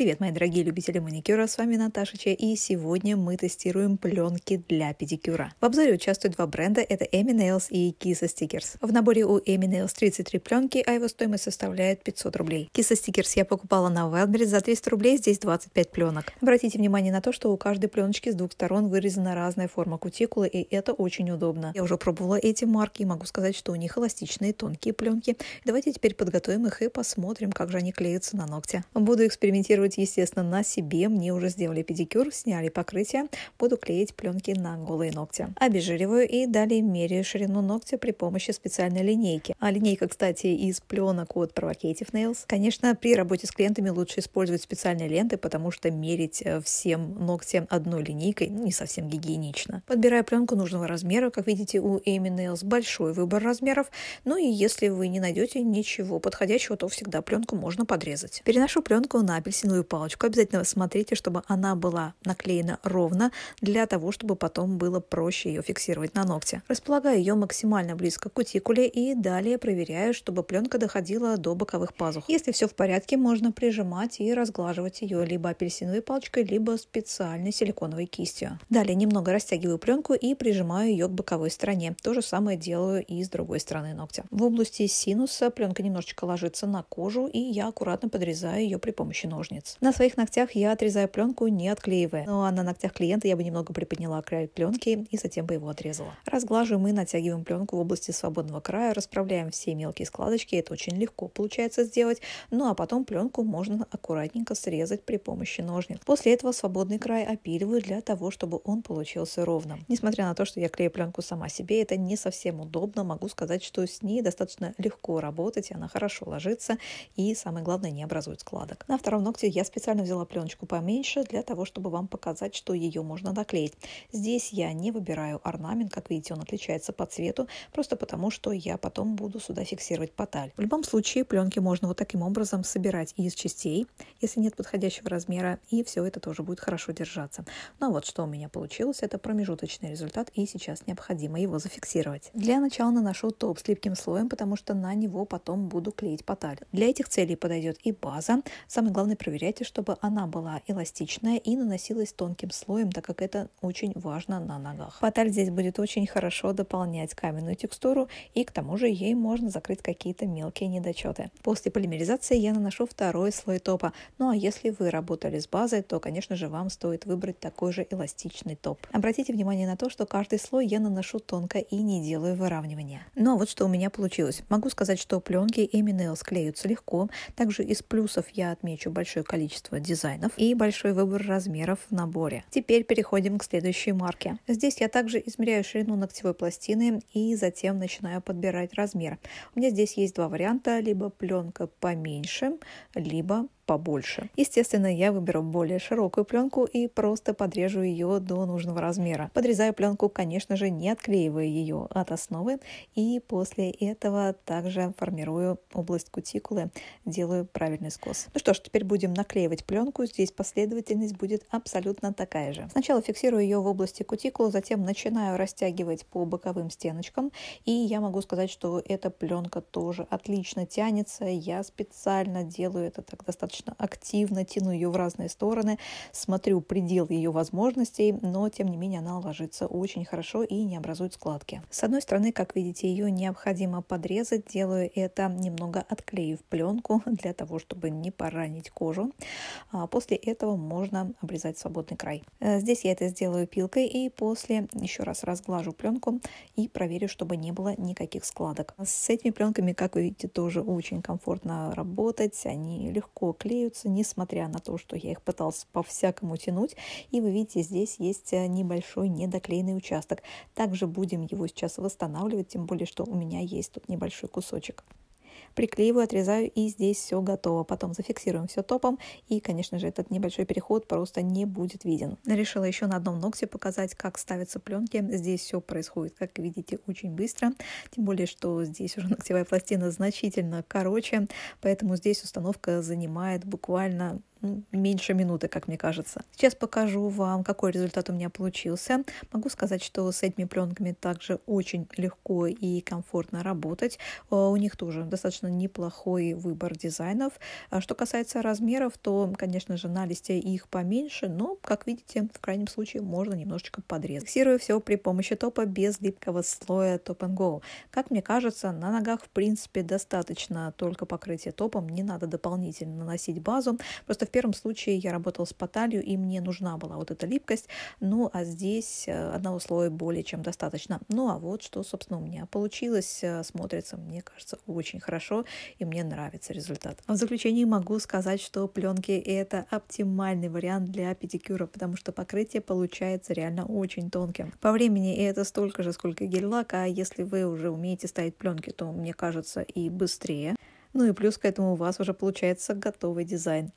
Привет, мои дорогие любители маникюра, с вами Наташа и сегодня мы тестируем пленки для педикюра. В обзоре участвуют два бренда, это Emi Nails и Kisa Stickers. В наборе у Emi Nails 33 пленки, а его стоимость составляет 500 рублей. Kisa Stickers я покупала на Wildberries за 300 рублей, здесь 25 пленок. Обратите внимание на то, что у каждой пленочки с двух сторон вырезана разная форма кутикулы, и это очень удобно. Я уже пробовала эти марки и могу сказать, что у них эластичные тонкие пленки. Давайте теперь подготовим их и посмотрим, как же они клеятся на ногти. Буду экспериментировать делать, естественно, на себе. Мне уже сделали педикюр, сняли покрытие. Буду клеить пленки на голые ногти. Обезжириваю и далее меряю ширину ногтя при помощи специальной линейки. А линейка, кстати, из пленок от Provocative Nails. Конечно, при работе с клиентами лучше использовать специальные ленты, потому что мерить э, всем ногтям одной линейкой ну, не совсем гигиенично. Подбирая пленку нужного размера, как видите, у Amy Nails большой выбор размеров. Ну и если вы не найдете ничего подходящего, то всегда пленку можно подрезать. Переношу пленку на апельсиновую свою палочку. Обязательно смотрите, чтобы она была наклеена ровно, для того, чтобы потом было проще ее фиксировать на ногте. Располагаю ее максимально близко к кутикуле и далее проверяю, чтобы пленка доходила до боковых пазух. Если все в порядке, можно прижимать и разглаживать ее либо апельсиновой палочкой, либо специальной силиконовой кистью. Далее немного растягиваю пленку и прижимаю ее к боковой стороне. То же самое делаю и с другой стороны ногтя. В области синуса пленка немножечко ложится на кожу, и я аккуратно подрезаю ее при помощи ножниц румянец. На своих ногтях я отрезаю пленку, не отклеивая. Ну а на ногтях клиента я бы немного приподняла край пленки и затем бы его отрезала. Разглаживаем и натягиваем пленку в области свободного края, расправляем все мелкие складочки. Это очень легко получается сделать. Ну а потом пленку можно аккуратненько срезать при помощи ножниц. После этого свободный край опиливаю для того, чтобы он получился ровным. Несмотря на то, что я клею пленку сама себе, это не совсем удобно. Могу сказать, что с ней достаточно легко работать, она хорошо ложится и, самое главное, не образует складок. На втором ногте я специально взяла пленочку поменьше для того, чтобы вам показать, что ее можно наклеить. Здесь я не выбираю орнамент, как видите, он отличается по цвету, просто потому, что я потом буду сюда фиксировать поталь. В любом случае, пленки можно вот таким образом собирать из частей, если нет подходящего размера, и все это тоже будет хорошо держаться. Ну а вот что у меня получилось, это промежуточный результат, и сейчас необходимо его зафиксировать. Для начала наношу топ с липким слоем, потому что на него потом буду клеить поталь. Для этих целей подойдет и база. Самое главное проверить проверяйте, чтобы она была эластичная и наносилась тонким слоем, так как это очень важно на ногах. Паталь здесь будет очень хорошо дополнять каменную текстуру и к тому же ей можно закрыть какие-то мелкие недочеты. После полимеризации я наношу второй слой топа. Ну а если вы работали с базой, то, конечно же, вам стоит выбрать такой же эластичный топ. Обратите внимание на то, что каждый слой я наношу тонко и не делаю выравнивания. Ну а вот что у меня получилось. Могу сказать, что пленки и Nails клеются легко. Также из плюсов я отмечу большой количество дизайнов и большой выбор размеров в наборе. Теперь переходим к следующей марке. Здесь я также измеряю ширину ногтевой пластины и затем начинаю подбирать размер. У меня здесь есть два варианта, либо пленка поменьше, либо побольше. Естественно, я выберу более широкую пленку и просто подрежу ее до нужного размера. Подрезаю пленку, конечно же, не отклеивая ее от основы, и после этого также формирую область кутикулы, делаю правильный скос. Ну что ж, теперь будем наклеивать пленку, здесь последовательность будет абсолютно такая же. Сначала фиксирую ее в области кутикулы, затем начинаю растягивать по боковым стеночкам, и я могу сказать, что эта пленка тоже отлично тянется, я специально делаю это так достаточно достаточно активно, тяну ее в разные стороны, смотрю предел ее возможностей, но тем не менее она ложится очень хорошо и не образует складки. С одной стороны, как видите, ее необходимо подрезать. Делаю это немного отклеив пленку для того, чтобы не поранить кожу. А после этого можно обрезать свободный край. Э, здесь я это сделаю пилкой и после еще раз разглажу пленку и проверю, чтобы не было никаких складок. С этими пленками, как вы видите, тоже очень комфортно работать. Они легко клеются, несмотря на то, что я их пытался по-всякому тянуть. И вы видите, здесь есть э, небольшой недоклеенный участок. Также будем его сейчас восстанавливать, тем более, что у меня есть тут небольшой кусочек приклеиваю, отрезаю, и здесь все готово. Потом зафиксируем все топом, и, конечно же, этот небольшой переход просто не будет виден. Решила еще на одном ногте показать, как ставятся пленки. Здесь все происходит, как видите, очень быстро, тем более, что здесь уже ногтевая пластина значительно короче, поэтому здесь установка занимает буквально меньше минуты, как мне кажется. Сейчас покажу вам, какой результат у меня получился. Могу сказать, что с этими пленками также очень легко и комфортно работать. Э, у них тоже достаточно неплохой выбор дизайнов. А что касается размеров, то, конечно же, на листе их поменьше, но, как видите, в крайнем случае можно немножечко подрезать. Фиксирую все при помощи топа без липкого слоя Top Go. Как мне кажется, на ногах, в принципе, достаточно только покрытия топом, не надо дополнительно наносить базу. Просто в первом случае я работала с паталью, и мне нужна была вот эта липкость, ну а здесь э, одного слоя более чем достаточно. Ну а вот что, собственно, у меня получилось, э, смотрится, мне кажется, очень хорошо, и мне нравится результат. А в заключение могу сказать, что пленки это оптимальный вариант для педикюра, потому что покрытие получается реально очень тонким. По времени это столько же, сколько гель-лак, а если вы уже умеете ставить пленки, то, мне кажется, и быстрее. Ну и плюс к этому у вас уже получается готовый дизайн.